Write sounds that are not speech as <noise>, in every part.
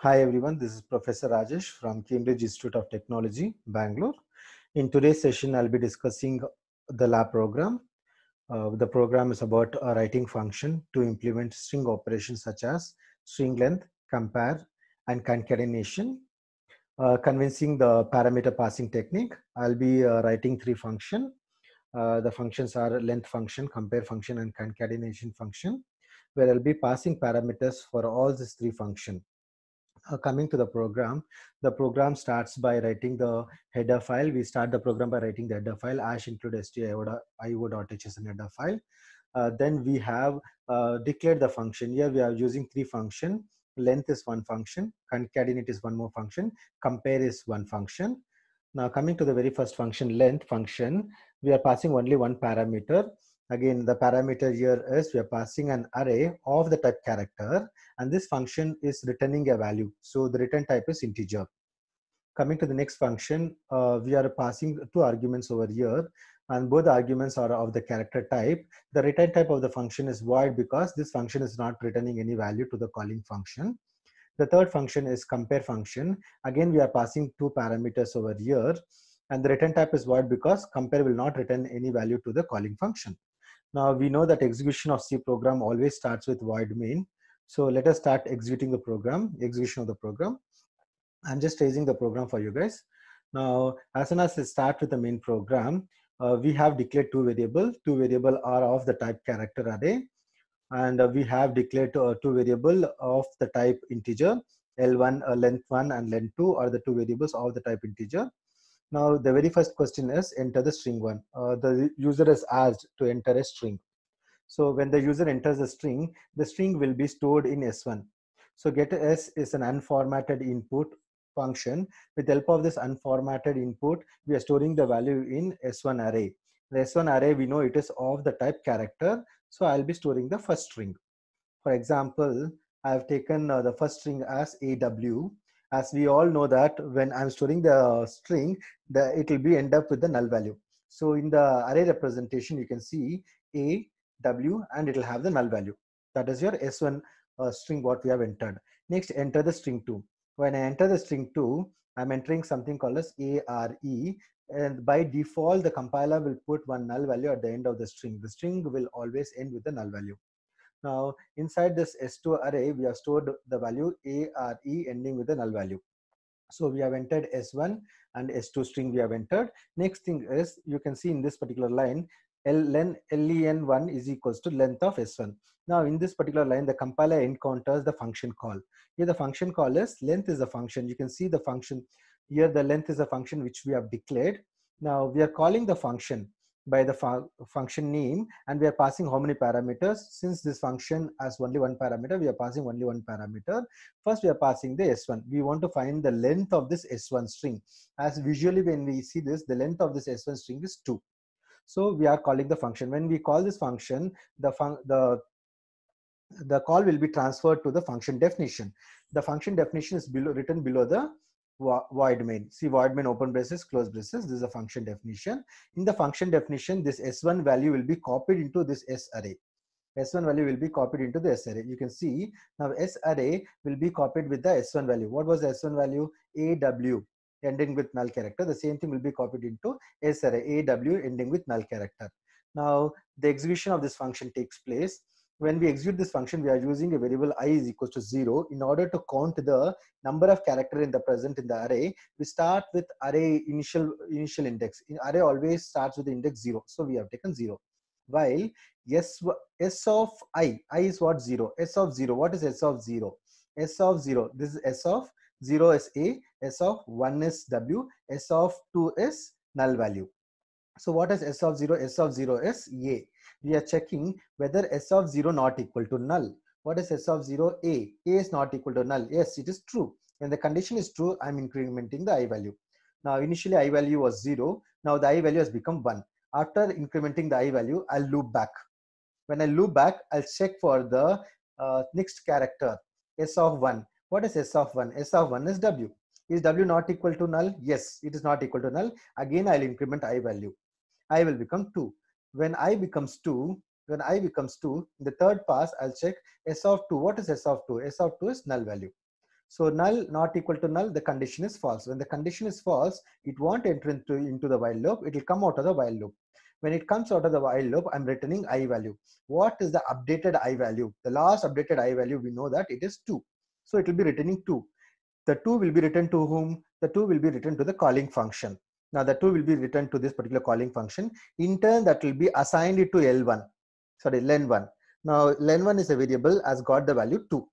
Hi everyone, this is Professor Rajesh from Cambridge Institute of Technology, Bangalore. In today's session, I'll be discussing the lab program. Uh, the program is about a writing function to implement string operations such as string length, compare, and concatenation. Uh, convincing the parameter passing technique, I'll be uh, writing three function uh, the functions are length function, compare function, and concatenation function, where I'll be passing parameters for all these three functions. Uh, coming to the program, the program starts by writing the header file. We start the program by writing the header file, ash include stdio.io.h as an header file. Uh, then we have uh, declared the function. Here we are using three function. Length is one function, concatenate is one more function, compare is one function now coming to the very first function, length function, we are passing only one parameter. Again, the parameter here is we are passing an array of the type character and this function is returning a value. So the return type is integer. Coming to the next function, uh, we are passing two arguments over here and both arguments are of the character type. The return type of the function is void because this function is not returning any value to the calling function. The third function is compare function. Again, we are passing two parameters over here and the return type is void because compare will not return any value to the calling function. Now we know that execution of C program always starts with void main. So let us start executing the program, execution of the program. I'm just raising the program for you guys. Now, as soon as I start with the main program, uh, we have declared two variables. Two variable are of the type character array and uh, we have declared two, uh, two variable of the type integer L1 uh, length 1 and length 2 are the two variables of the type integer. Now the very first question is enter the string one. the user is asked to enter a string. So when the user enters a string, the string will be stored in S1. So get s is an unformatted input function. With help of this unformatted input, we are storing the value in S1 array. The S1 array, we know it is of the type character. So I'll be storing the first string. For example, I've taken uh, the first string as AW. As we all know that when I'm storing the string, the, it will be end up with the null value. So in the array representation, you can see A, W, and it will have the null value. That is your S1 uh, string what we have entered. Next, enter the string 2. When I enter the string 2, I'm entering something called as ARE, and by default the compiler will put one null value at the end of the string the string will always end with a null value now inside this s2 array we have stored the value are ending with a null value so we have entered s1 and s2 string we have entered next thing is you can see in this particular line len len1 is equals to length of s1 now in this particular line the compiler encounters the function call here the function call is length is a function you can see the function here the length is a function which we have declared now we are calling the function by the fu function name and we are passing how many parameters since this function has only one parameter we are passing only one parameter first we are passing the s1 we want to find the length of this s1 string as visually when we see this the length of this s1 string is 2 so we are calling the function when we call this function the fun the the call will be transferred to the function definition the function definition is below, written below the void main. See void main open braces, close braces. This is a function definition. In the function definition, this S1 value will be copied into this S array. S1 value will be copied into the S array. You can see now S array will be copied with the S1 value. What was the S1 value? AW ending with null character. The same thing will be copied into S array AW ending with null character. Now the execution of this function takes place when we execute this function, we are using a variable i is equals to zero. In order to count the number of character in the present in the array, we start with array initial initial index. In array always starts with index zero. So we have taken zero. While s, s of i, i is what zero, s of zero, what is s of zero? s of 0 this is s of 0 is a s of 1 is w s of 2 is null value so what is s of 0? s of 0 is a. We are checking whether s of 0 not equal to null. What is s of 0? a. a is not equal to null. Yes, it is true. When the condition is true, I'm incrementing the i value. Now initially i value was 0. Now the i value has become 1. After incrementing the i value, I'll loop back. When I loop back, I'll check for the uh, next character s of 1. What is s of 1? s of 1 is w. Is w not equal to null? Yes, it is not equal to null. Again, I'll increment i value i will become 2 when i becomes 2 when i becomes 2 in the third pass i'll check s of 2 what is s of 2 s of 2 is null value so null not equal to null the condition is false when the condition is false it won't enter into into the while loop it will come out of the while loop when it comes out of the while loop i'm returning i value what is the updated i value the last updated i value we know that it is 2 so it will be returning 2 the 2 will be written to whom the 2 will be written to the calling function now the 2 will be returned to this particular calling function. In turn, that will be assigned to L1, sorry, len1. Now len1 is a variable has got the value 2.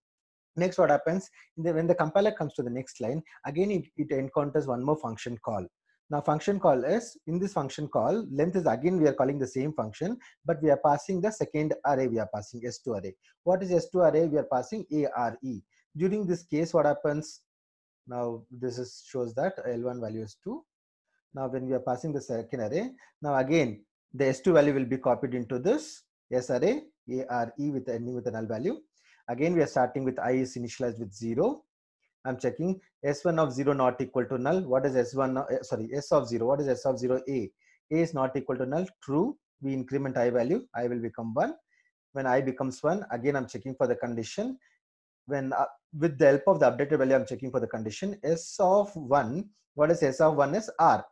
Next, what happens the, when the compiler comes to the next line, again it, it encounters one more function call. Now function call is, in this function call, length is again we are calling the same function, but we are passing the second array we are passing, S2 array. What is S2 array? We are passing ARE. During this case, what happens? Now this is, shows that L1 value is 2 now when we are passing the second array, now again the S2 value will be copied into this S array ARE with ending with a null value. Again we are starting with I is initialized with 0. I'm checking S1 of 0 not equal to null. What is S1, eh, sorry, S of 0, what is S of 0 A? A is not equal to null, true. We increment I value, I will become 1. When I becomes 1, again I'm checking for the condition. When uh, with the help of the updated value, I'm checking for the condition S of 1. What is S of 1 is R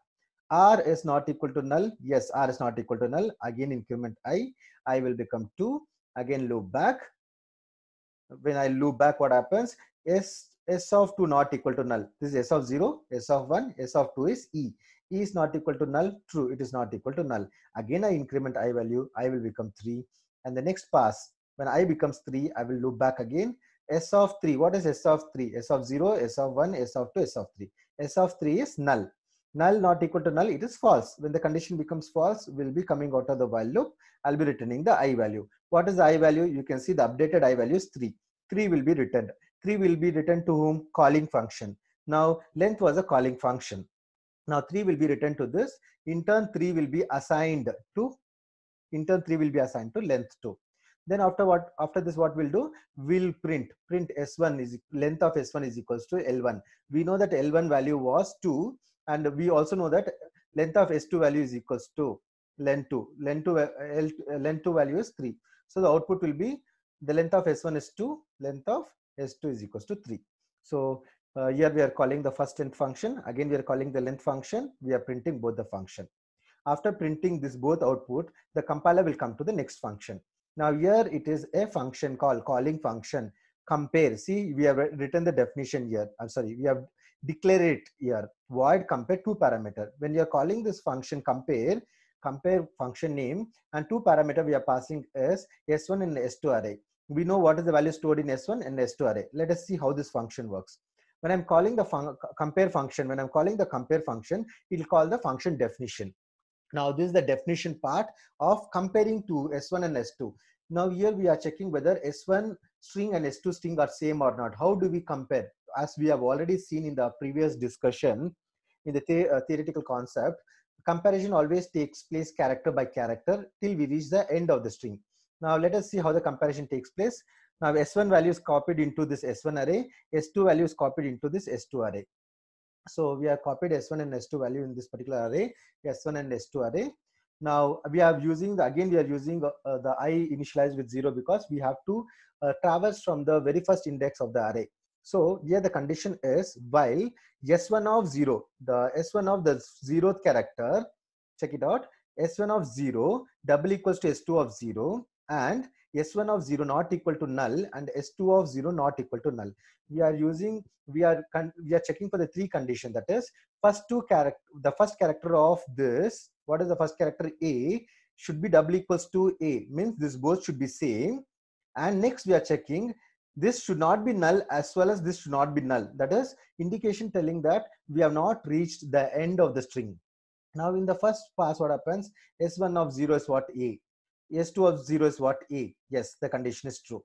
r is not equal to null yes r is not equal to null again increment i i will become 2 again loop back when i loop back what happens s s of 2 not equal to null this is s of 0 s of 1 s of 2 is e e is not equal to null true it is not equal to null again i increment i value i will become 3 and the next pass when i becomes 3 i will loop back again s of 3 what is s of 3 s of 0 s of 1 s of 2 s of 3 s of 3 is null null not equal to null, it is false. When the condition becomes false, will be coming out of the while loop. I'll be returning the i value. What is the i value? You can see the updated i value is 3. 3 will be returned. 3 will be returned to whom? Calling function. Now, length was a calling function. Now, 3 will be returned to this. In turn, 3 will be assigned to, in turn, 3 will be assigned to length 2 then after what after this what we'll do we'll print print s1 is length of s1 is equals to l1 we know that l1 value was 2 and we also know that length of s2 value is equals to len2 len2 len2 value is 3 so the output will be the length of s1 is 2 length of s2 is equals to 3 so uh, here we are calling the first length function again we are calling the length function we are printing both the function after printing this both output the compiler will come to the next function now here it is a function call calling function compare see we have written the definition here i'm sorry we have declare it here void compare two parameter when you are calling this function compare compare function name and two parameter we are passing as s1 and s2 array we know what is the value stored in s1 and s2 array let us see how this function works when i'm calling the fun compare function when i'm calling the compare function it'll call the function definition now this is the definition part of comparing to s1 and s2 now here we are checking whether s1 string and s2 string are same or not how do we compare as we have already seen in the previous discussion in the the uh, theoretical concept, comparison always takes place character by character till we reach the end of the string. Now let us see how the comparison takes place. Now S1 value is copied into this S1 array, S2 value is copied into this S2 array. So we have copied S1 and S2 value in this particular array, S1 and S2 array. Now we are using, the, again we are using uh, uh, the i initialized with zero because we have to uh, traverse from the very first index of the array. So here the condition is while s1 of 0, the s1 of the zeroth character, check it out, s1 of 0 double equals to s2 of 0 and s1 of 0 not equal to null and s2 of 0 not equal to null we are using we are we are checking for the three condition that is first two character the first character of this what is the first character a should be double equals to a means this both should be same and next we are checking this should not be null as well as this should not be null. That is indication telling that we have not reached the end of the string. Now in the first pass what happens s1 of 0 is what a, s2 of 0 is what a. Yes, the condition is true.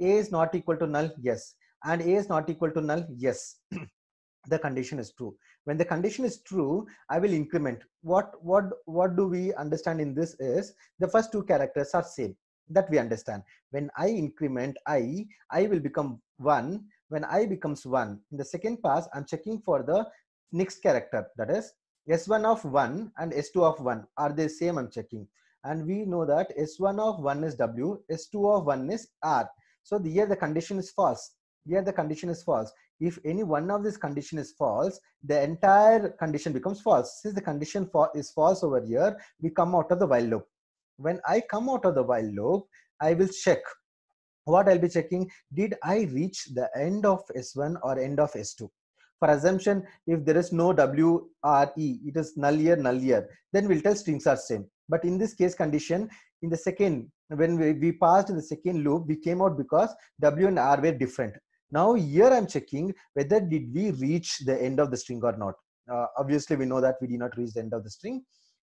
a is not equal to null, yes. And a is not equal to null, yes. <clears throat> the condition is true when the condition is true i will increment what what what do we understand in this is the first two characters are same that we understand when i increment i i will become one when i becomes one in the second pass i'm checking for the next character that is s1 of 1 and s2 of 1 are they same i'm checking and we know that s1 of 1 is w s2 of 1 is r so the, here the condition is false here the condition is false if any one of this condition is false the entire condition becomes false since the condition for is false over here we come out of the while loop when i come out of the while loop i will check what i'll be checking did i reach the end of s1 or end of s2 for assumption if there is no w r e it is null here null here then we'll tell strings are same but in this case condition in the second when we, we passed in the second loop we came out because w and r were different now here i'm checking whether did we reach the end of the string or not uh, obviously we know that we did not reach the end of the string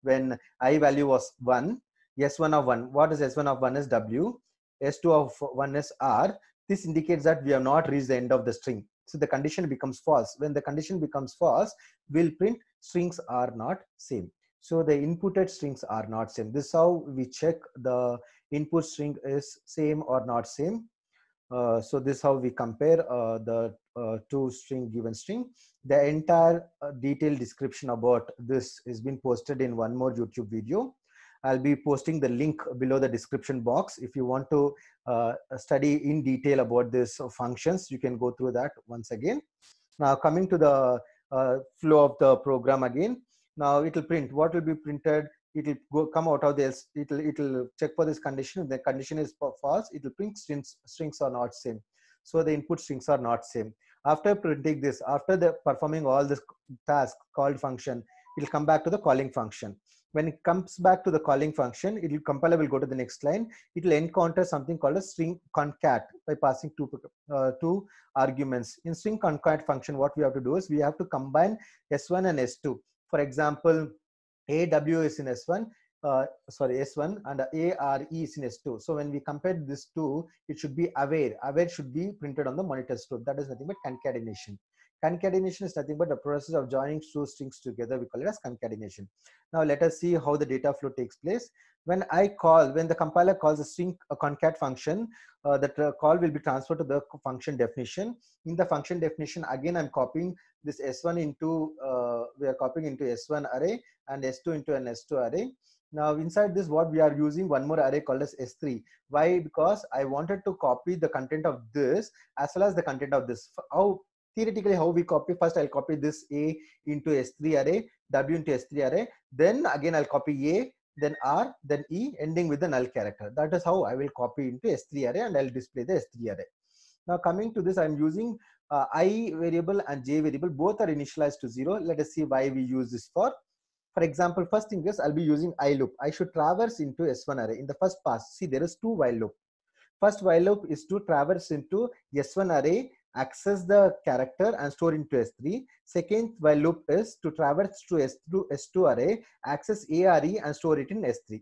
when i value was 1 S1 of 1. What is S1 of 1 is W. S2 of 1 is R. This indicates that we have not reached the end of the string. So the condition becomes false. When the condition becomes false, we'll print strings are not same. So the inputted strings are not same. This is how we check the input string is same or not same. Uh, so this is how we compare uh, the uh, two string given string. The entire uh, detailed description about this has been posted in one more YouTube video. I'll be posting the link below the description box. If you want to uh, study in detail about these functions, you can go through that once again. Now coming to the uh, flow of the program again. Now it will print. What will be printed? It will go come out of this. It will it will check for this condition. If the condition is false, it will print strings strings are not same. So the input strings are not same. After printing this, after the performing all this task called function, it will come back to the calling function when it comes back to the calling function, it will compiler will go to the next line. It will encounter something called a string concat by passing two, uh, two arguments. In string concat function, what we have to do is we have to combine S1 and S2. For example, AW is in S1, uh, sorry s1 and are is in s2 so when we compare these two it should be aware aware should be printed on the monitor strobe that is nothing but concatenation Concatenation is nothing but the process of joining two strings together. We call it as concatenation. Now let us see how the data flow takes place. When I call, when the compiler calls a string a concat function, uh, that uh, call will be transferred to the function definition. In the function definition, again I'm copying this s1 into uh, we are copying into s1 array and s2 into an s2 array. Now inside this what we are using one more array called as S3. Why? Because I wanted to copy the content of this as well as the content of this. How theoretically how we copy first i'll copy this a into s3 array w into s3 array then again i'll copy a then r then e ending with the null character that is how i will copy into s3 array and i'll display the s3 array now coming to this i'm using uh, i variable and j variable both are initialized to zero let us see why we use this for for example first thing is i'll be using i loop i should traverse into s1 array in the first pass see there is two while loop first while loop is to traverse into s1 array access the character and store into S3. Second while loop is to traverse to S2, S2 array, access ARE and store it in S3.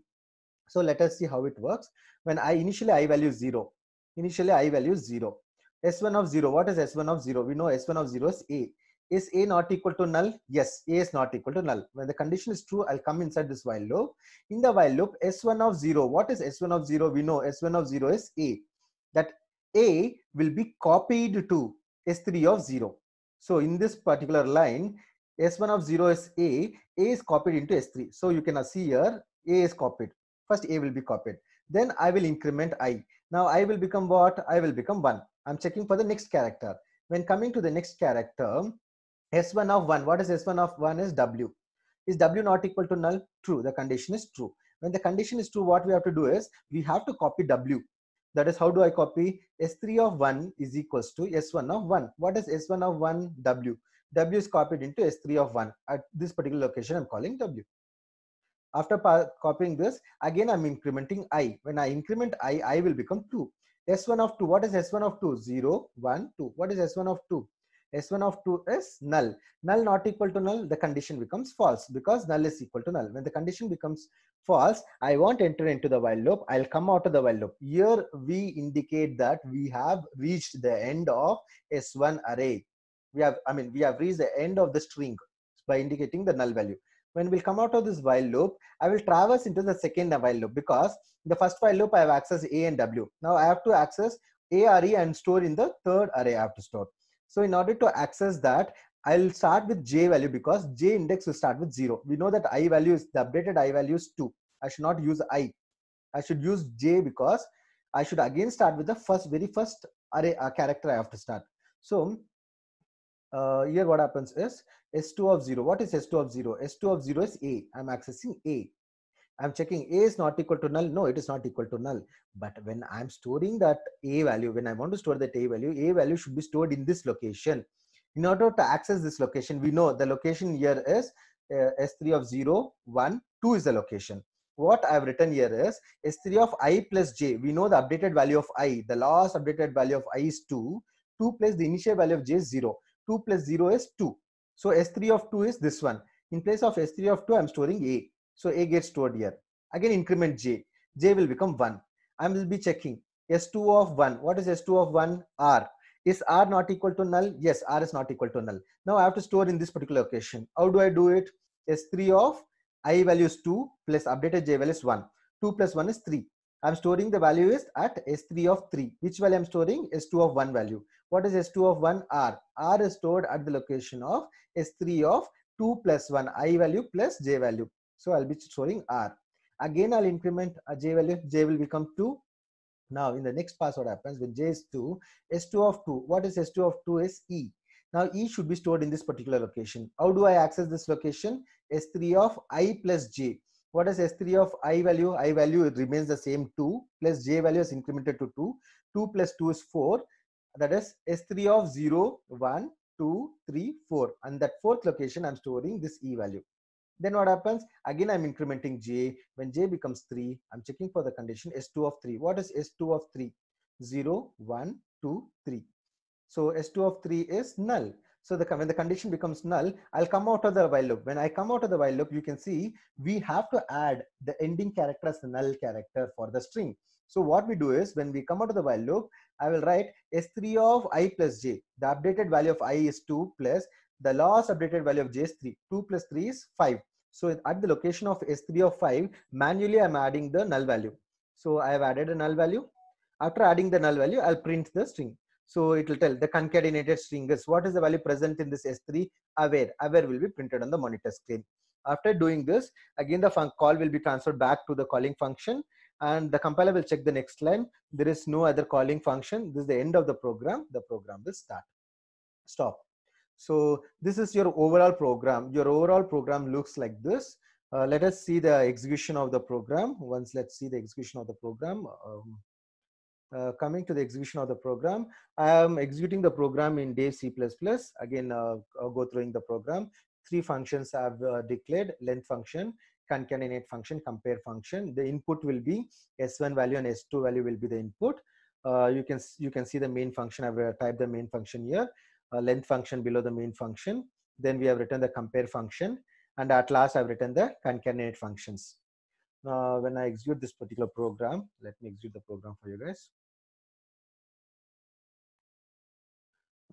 So let us see how it works. When I initially I value zero, initially I value zero. S1 of zero, what is S1 of zero? We know S1 of zero is A. Is A not equal to null? Yes, A is not equal to null. When the condition is true, I'll come inside this while loop. In the while loop, S1 of zero, what is S1 of zero? We know S1 of zero is A. That a will be copied to S3 of 0. So in this particular line, S1 of 0 is A, A is copied into S3. So you can see here, A is copied. First A will be copied. Then I will increment I. Now I will become what? I will become 1. I'm checking for the next character. When coming to the next character, S1 of 1, what is S1 of 1 is W. Is W not equal to null? True, the condition is true. When the condition is true, what we have to do is, we have to copy W that is how do I copy S3 of 1 is equals to S1 of 1. What is S1 of 1? W. W is copied into S3 of 1. At this particular location, I'm calling W. After copying this, again, I'm incrementing I. When I increment I, I will become 2. S1 of 2, what is S1 of 2? 0, 1, 2. What is S1 of 2? S1 of 2 is null. Null not equal to null, the condition becomes false because null is equal to null. When the condition becomes false, I won't enter into the while loop. I'll come out of the while loop. Here we indicate that we have reached the end of S1 array. We have, I mean, we have reached the end of the string by indicating the null value when we'll come out of this while loop, I will traverse into the second while loop because the first while loop I have accessed A and W. Now I have to access A array and store in the third array I have to store. So in order to access that, I'll start with J value because J index will start with zero. We know that I value is the updated I value is two. I should not use I. I should use J because I should again start with the first very first array uh, character I have to start. So uh, here what happens is S2 of zero. What is S2 of zero? S2 of zero is A. I'm accessing A. I'm checking A is not equal to null. No, it is not equal to null. But when I'm storing that A value, when I want to store that A value, A value should be stored in this location. In order to access this location, we know the location here is uh, S3 of 0, 1, 2 is the location. What I've written here is S3 of i plus j. We know the updated value of i. The last updated value of i is 2. 2 plus the initial value of j is 0. 2 plus 0 is 2. So S3 of 2 is this one. In place of S3 of 2, I'm storing A so A gets stored here. Again, increment J. J will become 1. I will be checking S2 of 1. What is S2 of 1? R. Is R not equal to null? Yes, R is not equal to null. Now I have to store in this particular location. How do I do it? S3 of I value is 2 plus updated J value is 1. 2 plus 1 is 3. I'm storing the value is at S3 of 3. Which value I'm storing? S2 of 1 value. What is S2 of 1? R. R is stored at the location of S3 of 2 plus 1 I value plus J value. So I'll be storing R. Again, I'll increment a uh, J value. J will become 2. Now in the next pass, what happens when J is 2, S2 of 2. What is S2 of 2 is E. Now E should be stored in this particular location. How do I access this location? S3 of I plus J. What is S3 of I value? I value it remains the same 2 plus J value is incremented to 2. 2 plus 2 is 4. That is S3 of 0, 1, 2, 3, 4. And that fourth location I'm storing this E value. Then what happens? Again, I'm incrementing j. When j becomes 3, I'm checking for the condition S2 of 3. What is S2 of 3? 0, 1, 2, 3. So S2 of 3 is null. So the, when the condition becomes null, I'll come out of the while loop. When I come out of the while loop, you can see we have to add the ending character as the null character for the string. So what we do is when we come out of the while loop, I will write S3 of i plus j. The updated value of i is 2 plus the last updated value of j is 3 2 plus 3 is 5 so at the location of s3 of 5 manually i'm adding the null value so i have added a null value after adding the null value i'll print the string so it will tell the concatenated string is what is the value present in this s3 aware aware will be printed on the monitor screen after doing this again the call will be transferred back to the calling function and the compiler will check the next line there is no other calling function this is the end of the program the program will start stop so this is your overall program. Your overall program looks like this. Uh, let us see the execution of the program. Once let's see the execution of the program. Um, uh, coming to the execution of the program, I am executing the program in Dave C++. Again, uh, go through the program. Three functions I have uh, declared, length function, concatenate function, compare function. The input will be S1 value and S2 value will be the input. Uh, you can you can see the main function. I've uh, typed the main function here length function below the mean function. Then we have written the compare function. And at last, I've written the concatenate functions. Now, when I execute this particular program, let me execute the program for you guys.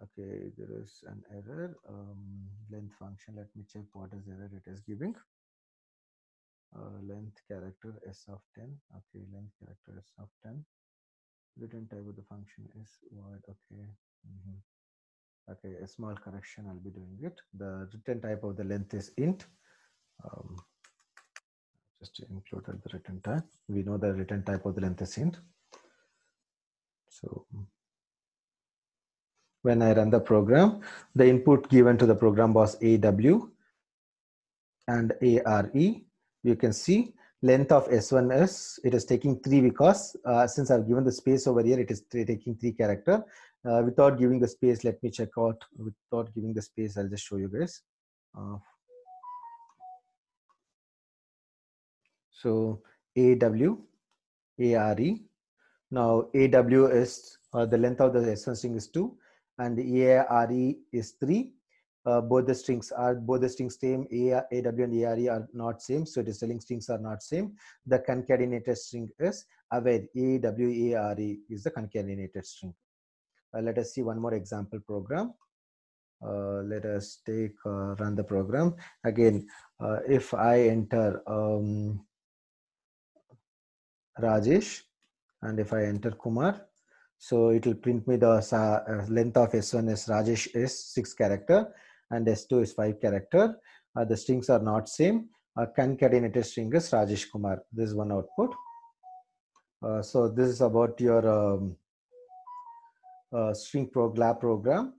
Okay, there is an error. Um, length function, let me check what is error it is giving. Uh, length character s of 10. Okay, length character s of 10. Return type of the function is void. Okay. Mm -hmm okay a small correction i'll be doing it the return type of the length is int um, just included the return type we know the return type of the length is int so when i run the program the input given to the program was aw and are you can see length of s1s it is taking three because uh, since i've given the space over here it is taking three character uh, without giving the space let me check out without giving the space i'll just show you guys uh, so A W A R E. now aw is uh, the length of the s1 string is 2 and are is 3 uh, both the strings are both the strings same A A W aw and are are not same so it is telling strings are not same the concatenated string is aware aware is the concatenated string uh, let us see one more example program. Uh, let us take uh, run the program again. if I enter um, Rajesh and if I enter Kumar, so it will print me the length of S1 is Rajesh is six character and S2 is five character. Uh, the strings are not same. Uh, concatenated string is Rajesh Kumar. This is one output. Uh, so this is about your um, uh, string prog lab program